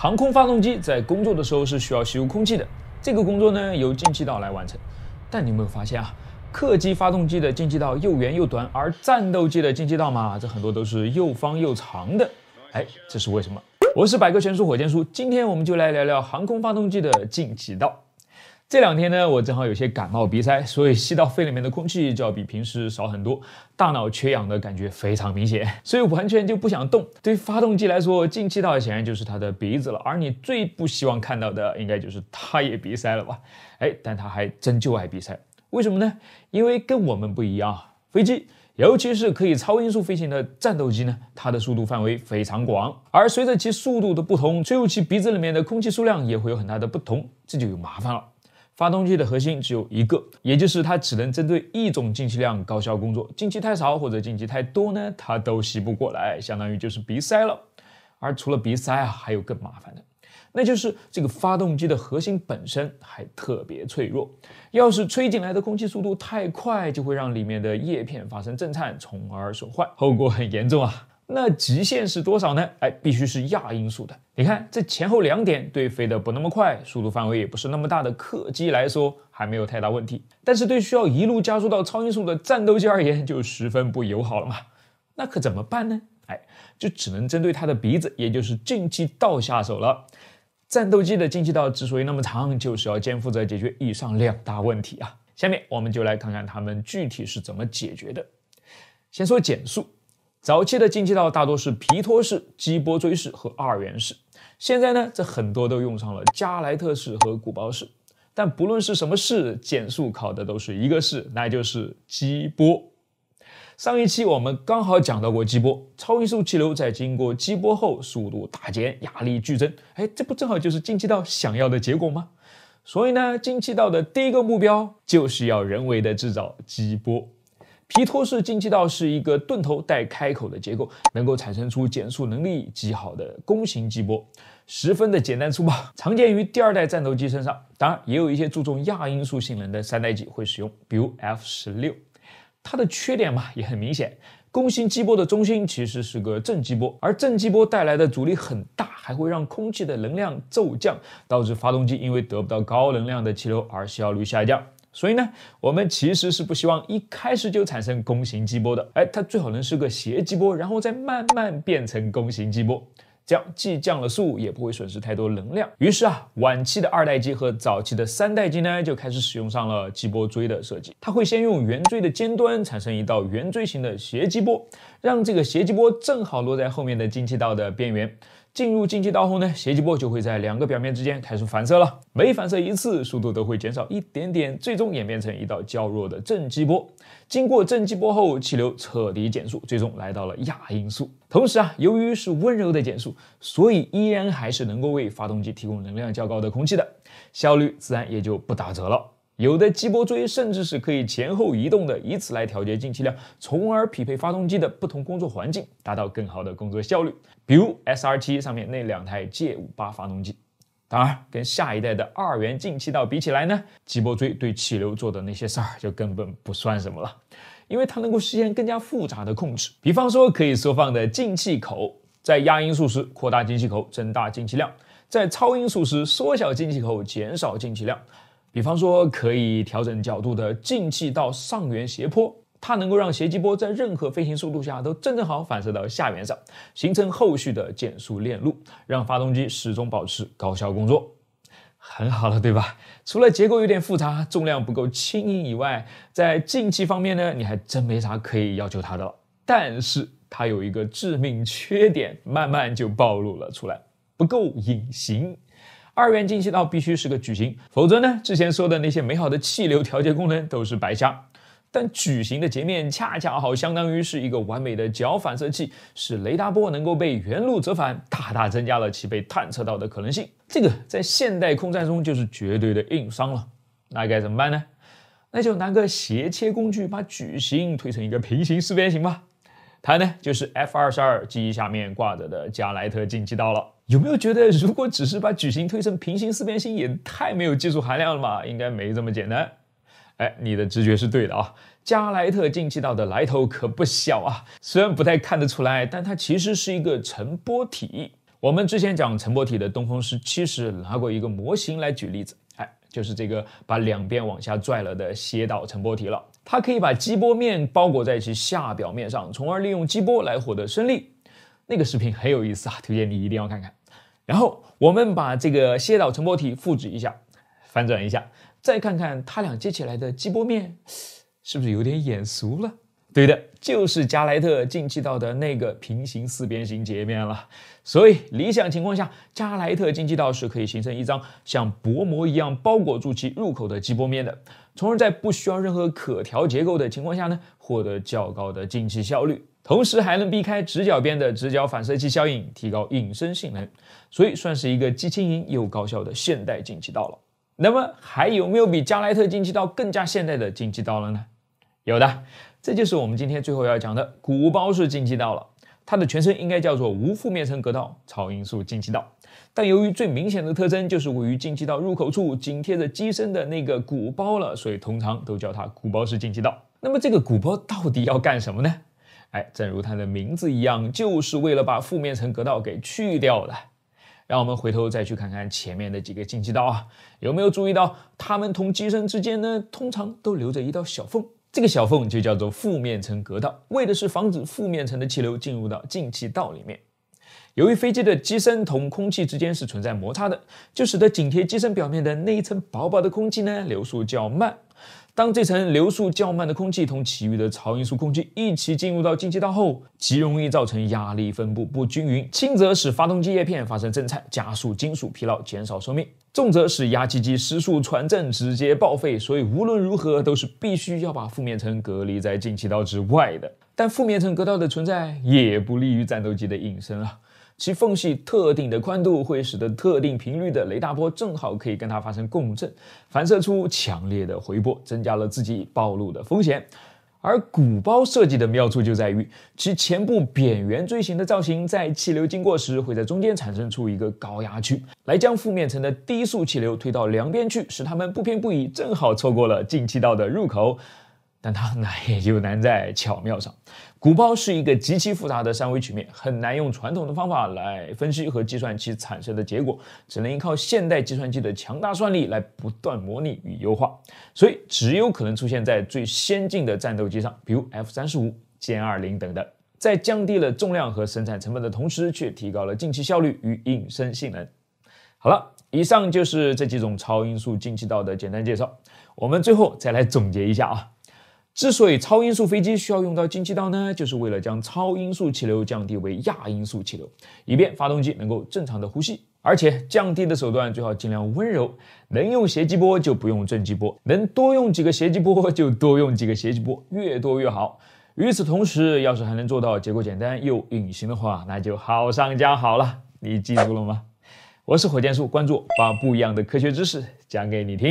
航空发动机在工作的时候是需要吸入空气的，这个工作呢由进气道来完成。但你有没有发现啊，客机发动机的进气道又圆又短，而战斗机的进气道嘛，这很多都是又方又长的。哎，这是为什么？我是百科全书火箭叔，今天我们就来聊聊航空发动机的进气道。这两天呢，我正好有些感冒鼻塞，所以吸到肺里面的空气就要比平时少很多，大脑缺氧的感觉非常明显，所以完全就不想动。对于发动机来说，进气道显然就是它的鼻子了，而你最不希望看到的，应该就是它也鼻塞了吧？哎，但它还真就爱鼻塞，为什么呢？因为跟我们不一样飞机，尤其是可以超音速飞行的战斗机呢，它的速度范围非常广，而随着其速度的不同，吹入其鼻子里面的空气数量也会有很大的不同，这就有麻烦了。发动机的核心只有一个，也就是它只能针对一种进气量高效工作。进气太少或者进气太多呢，它都吸不过来，相当于就是鼻塞了。而除了鼻塞啊，还有更麻烦的，那就是这个发动机的核心本身还特别脆弱。要是吹进来的空气速度太快，就会让里面的叶片发生震颤，从而损坏，后果很严重啊。那极限是多少呢？哎，必须是亚音速的。你看，这前后两点对飞得不那么快、速度范围也不是那么大的客机来说还没有太大问题，但是对需要一路加速到超音速的战斗机而言就十分不友好了嘛？那可怎么办呢？哎，就只能针对它的鼻子，也就是进气道下手了。战斗机的进气道之所以那么长，就是要肩负着解决以上两大问题啊。下面我们就来看看他们具体是怎么解决的。先说减速。早期的进气道大多是皮托式、激波锥式和二元式，现在呢，这很多都用上了加莱特式和鼓包式。但不论是什么式，减速考的都是一个式，那就是激波。上一期我们刚好讲到过激波，超音速气流在经过激波后，速度大减，压力剧增。哎，这不正好就是进气道想要的结果吗？所以呢，进气道的第一个目标就是要人为的制造激波。皮托式进气道是一个钝头带开口的结构，能够产生出减速能力极好的弓形激波，十分的简单粗暴，常见于第二代战斗机身上。当然，也有一些注重亚音速性能的三代机会使用，比如 F 十六。它的缺点嘛，也很明显，弓形激波的中心其实是个正激波，而正激波带来的阻力很大，还会让空气的能量骤降，导致发动机因为得不到高能量的气流而效率下降。所以呢，我们其实是不希望一开始就产生弓形激波的，哎，它最好能是个斜激波，然后再慢慢变成弓形激波，这样既降了速，也不会损失太多能量。于是啊，晚期的二代机和早期的三代机呢，就开始使用上了激波锥的设计，它会先用圆锥的尖端产生一道圆锥形的斜激波，让这个斜激波正好落在后面的进气道的边缘。进入进气道后呢，斜激波就会在两个表面之间开始反射了。每反射一次，速度都会减少一点点，最终演变成一道较弱的正激波。经过正激波后，气流彻底减速，最终来到了亚音速。同时啊，由于是温柔的减速，所以依然还是能够为发动机提供能量较高的空气的，效率自然也就不打折了。有的激波锥甚至是可以前后移动的，以此来调节进气量，从而匹配发动机的不同工作环境，达到更好的工作效率。比如 SRT 上面那两台 J58 发动机，当然跟下一代的二元进气道比起来呢，激波锥对气流做的那些事儿就根本不算什么了，因为它能够实现更加复杂的控制，比方说可以缩放的进气口，在压音速时扩大进气口增大进气量，在超音速时缩小进气口减少进气量。比方说，可以调整角度的进气道上缘斜坡，它能够让斜激波在任何飞行速度下都正正好反射到下缘上，形成后续的减速链路，让发动机始终保持高效工作。很好了，对吧？除了结构有点复杂、重量不够轻盈以外，在进气方面呢，你还真没啥可以要求它的。但是它有一个致命缺点，慢慢就暴露了出来，不够隐形。二元进气道必须是个矩形，否则呢，之前说的那些美好的气流调节功能都是白瞎。但矩形的截面恰恰好相当于是一个完美的角反射器，使雷达波能够被原路折返，大大增加了其被探测到的可能性。这个在现代空战中就是绝对的硬伤了。那该怎么办呢？那就拿个斜切工具把矩形推成一个平行四边形吧。它呢，就是 F 二十二机翼下面挂着的加莱特进气道了。有没有觉得，如果只是把矩形推成平行四边形也太没有技术含量了嘛？应该没这么简单。哎，你的直觉是对的啊！加莱特进气道的来头可不小啊，虽然不太看得出来，但它其实是一个层波体。我们之前讲层波体的东风十七是拿过一个模型来举例子，哎，就是这个把两边往下拽了的斜道层波体了。它可以把激波面包裹在其下表面上，从而利用激波来获得升力。那个视频很有意思啊，推荐你一定要看看。然后我们把这个楔导乘波体复制一下，翻转一下，再看看它俩接起来的激波面，是不是有点眼熟了？对的，就是加莱特进气道的那个平行四边形截面了。所以理想情况下，加莱特进气道是可以形成一张像薄膜一样包裹住其入口的激波面的，从而在不需要任何可调结构的情况下呢，获得较高的进气效率。同时还能避开直角边的直角反射器效应，提高隐身性能，所以算是一个既轻盈又高效的现代进气道了。那么，还有没有比加莱特进气道更加现代的进气道了呢？有的，这就是我们今天最后要讲的鼓包式进气道了。它的全称应该叫做无负面层隔道超音速进气道，但由于最明显的特征就是位于进气道入口处紧贴着机身的那个鼓包了，所以通常都叫它鼓包式进气道。那么，这个鼓包到底要干什么呢？哎，正如它的名字一样，就是为了把负面层隔道给去掉的。让我们回头再去看看前面的几个进气道啊，有没有注意到它们同机身之间呢，通常都留着一道小缝？这个小缝就叫做负面层隔道，为的是防止负面层的气流进入到进气道里面。由于飞机的机身同空气之间是存在摩擦的，就使得紧贴机身表面的那一层薄薄的空气呢，流速较慢。当这层流速较慢的空气同其余的超音速空气一起进入到进气道后，极容易造成压力分布不均匀，轻则使发动机叶片发生震颤，加速金属疲劳，减少寿命；重则使压气机失速传震，直接报废。所以无论如何都是必须要把负面层隔离在进气道之外的。但负面层隔道的存在也不利于战斗机的隐身啊。其缝隙特定的宽度会使得特定频率的雷达波正好可以跟它发生共振，反射出强烈的回波，增加了自己暴露的风险。而鼓包设计的妙处就在于，其前部扁圆锥形的造型，在气流经过时，会在中间产生出一个高压区，来将负面层的低速气流推到两边去，使它们不偏不倚，正好错过了进气道的入口。但它难也就难在巧妙上。鼓包是一个极其复杂的三维曲面，很难用传统的方法来分析和计算其产生的结果，只能依靠现代计算机的强大算力来不断模拟与优化。所以，只有可能出现在最先进的战斗机上，比如 F 三十五、歼二零等等。在降低了重量和生产成本的同时，却提高了进气效率与隐身性能。好了，以上就是这几种超音速进气道的简单介绍。我们最后再来总结一下啊。之所以超音速飞机需要用到进气道呢，就是为了将超音速气流降低为亚音速气流，以便发动机能够正常的呼吸。而且降低的手段最好尽量温柔，能用斜机波就不用正机波，能多用几个斜机波 就多用几个斜机波，越多越好。与此同时，要是还能做到结构简单又隐形的话，那就好上加好了。你记住了吗？我是火箭叔，关注，我，把不一样的科学知识讲给你听。